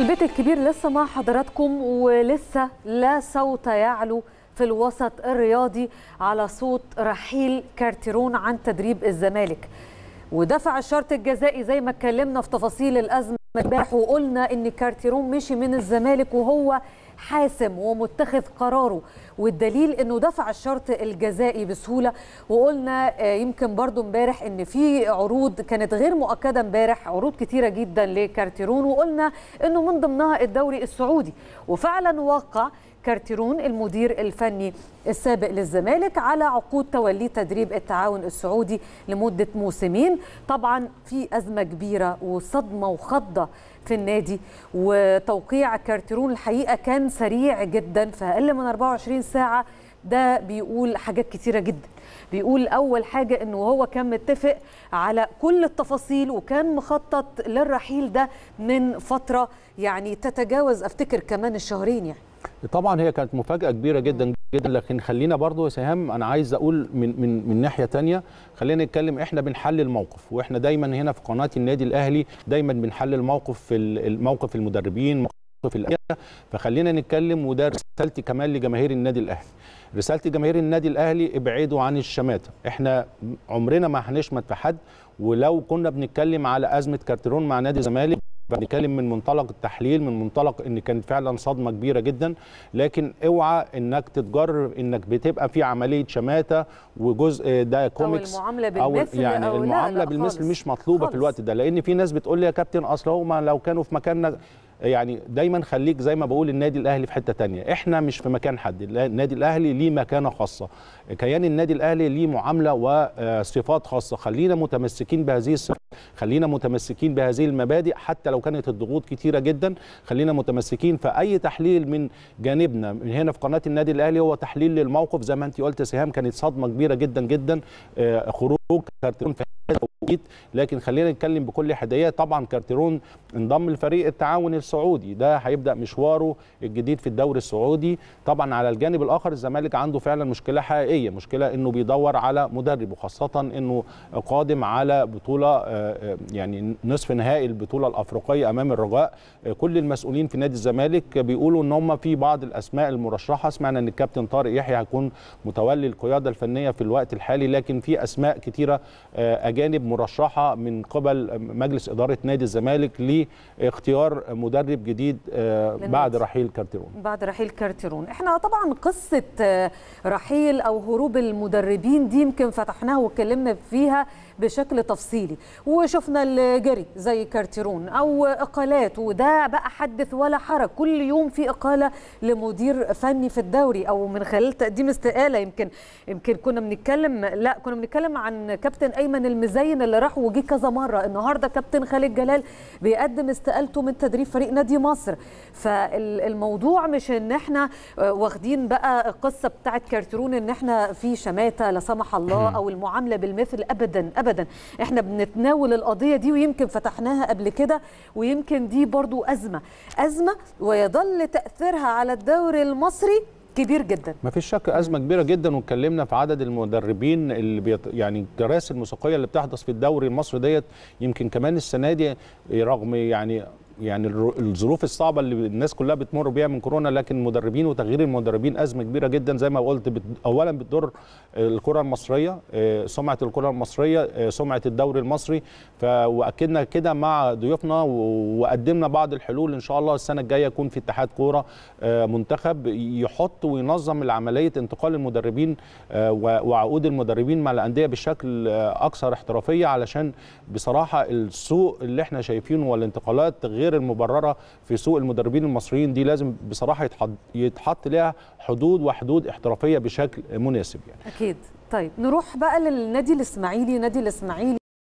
البيت الكبير لسه مع حضراتكم ولسه لا صوت يعلو في الوسط الرياضي على صوت رحيل كارتيرون عن تدريب الزمالك ودفع الشرط الجزائي زي ما اتكلمنا في تفاصيل الازمه امبارح وقلنا ان كارتيرون مشي من الزمالك وهو حاسم ومتخذ قراره والدليل انه دفع الشرط الجزائي بسهوله وقلنا آه، يمكن برضو امبارح ان في عروض كانت غير مؤكده امبارح عروض كتيره جدا لكارتيرون وقلنا انه من ضمنها الدوري السعودي وفعلا وقع كارتيرون المدير الفني السابق للزمالك على عقود توليه تدريب التعاون السعودي لمده موسمين طبعا في ازمه كبيره وصدمه وخضه في النادي وتوقيع كارتيرون الحقيقه كان سريع جدا في اقل من 24 ساعه ده بيقول حاجات كتيرة جدا بيقول أول حاجة أنه هو كان متفق على كل التفاصيل وكان مخطط للرحيل ده من فترة يعني تتجاوز أفتكر كمان الشهرين يعني طبعا هي كانت مفاجاه كبيره جدا جدا لكن خلينا برضو يا سهام انا عايز اقول من من من ناحيه ثانيه خلينا نتكلم احنا بنحلل الموقف واحنا دايما هنا في قناه النادي الاهلي دايما بنحلل موقف في الموقف المدربين في الاخره فخلينا نتكلم وده رسالتي كمان لجماهير النادي الاهلي رسالتي جماهير النادي الاهلي ابعدوا عن الشماته احنا عمرنا ما هنشمت في حد ولو كنا بنتكلم على ازمه كارترون مع نادي الزمالك بنتكلم من منطلق التحليل من منطلق ان كان فعلا صدمه كبيره جدا لكن اوعى انك تتجر انك بتبقى في عمليه شماته وجزء ده كوميكس او المعامله بالمثل أو يعني أو المعامله لا لا بالمثل خالص. مش مطلوبه خالص. في الوقت ده لان في ناس بتقول لي يا كابتن اصل هما لو كانوا في مكاننا يعني دايما خليك زي ما بقول النادي الاهلي في حته تانية احنا مش في مكان حد النادي الاهلي ليه مكانه خاصه كيان النادي الاهلي ليه معامله وصفات آه، خاصه خلينا متمسكين بهذه الصفات خلينا متمسكين بهذه المبادئ حتى لو كانت الضغوط كتيره جدا خلينا متمسكين فاي تحليل من جانبنا من هنا في قناه النادي الاهلي هو تحليل للموقف زي ما انت قلت سهام كانت صدمه كبيره جدا جدا آه، خروج كارتون جديد لكن خلينا نتكلم بكل حدية طبعا كارتيرون انضم لفريق التعاون السعودي ده هيبدا مشواره الجديد في الدوري السعودي طبعا على الجانب الاخر الزمالك عنده فعلا مشكله حقيقيه مشكله انه بيدور على مدرب وخاصه انه قادم على بطوله آه، آه، يعني نصف نهائي البطوله الافريقيه امام الرجاء آه، كل المسؤولين في نادي الزمالك بيقولوا ان هم في بعض الاسماء المرشحه سمعنا ان الكابتن طارق يحيى هيكون متولي القياده الفنيه في الوقت الحالي لكن في اسماء كثيره اجانب مرشحه من قبل مجلس اداره نادي الزمالك لاختيار مدرب جديد آه، بعد رحيل كارتيرون بعد رحيل كارتيرون احنا طبعا قصه آه، رحيل او هروب المدربين دي يمكن فتحناها واتكلمنا فيها بشكل تفصيلي وشفنا الجري زي كارتيرون او اقالات وده بقى حدث ولا حرج كل يوم في اقاله لمدير فني في الدوري او من خلال تقديم استقاله يمكن يمكن كنا بنتكلم لا كنا بنتكلم عن كابتن ايمن المزين اللي راح وجي كذا مره النهارده كابتن خالد جلال بيقدم استقالته من تدريب فريق نادي مصر فالموضوع مش ان احنا آه، واخدين بقى القصه بتاعه كارترون ان احنا في شماته لا سمح الله او المعامله بالمثل ابدا ابدا احنا بنتناول القضيه دي ويمكن فتحناها قبل كده ويمكن دي برضو ازمه ازمه ويظل تاثيرها على الدوري المصري كبير جدا ما فيش شك ازمه كبيره جدا واتكلمنا في عدد المدربين اللي بيط... يعني الكراسي الموسيقيه اللي بتحدث في الدوري المصري ديت يمكن كمان السنه دي رغم يعني يعني الظروف الصعبه اللي الناس كلها بتمر بيها من كورونا لكن المدربين وتغيير المدربين ازمه كبيره جدا زي ما قلت بت اولا بتضر الكره المصريه آه، سمعه الكره المصريه آه، سمعه الدوري المصري واكدنا كده مع ضيوفنا وقدمنا بعض الحلول ان شاء الله السنه الجايه يكون في اتحاد كوره آه، منتخب يحط وينظم عمليه انتقال المدربين وعقود المدربين مع الانديه بشكل اكثر احترافيه علشان بصراحه السوق اللي احنا شايفينه والانتقالات غير غير المبرره في سوق المدربين المصريين دي لازم بصراحه يتحط لها حدود وحدود احترافيه بشكل مناسب يعني اكيد طيب نروح بقى للنادي الاسماعيلي نادي الاسماعيلي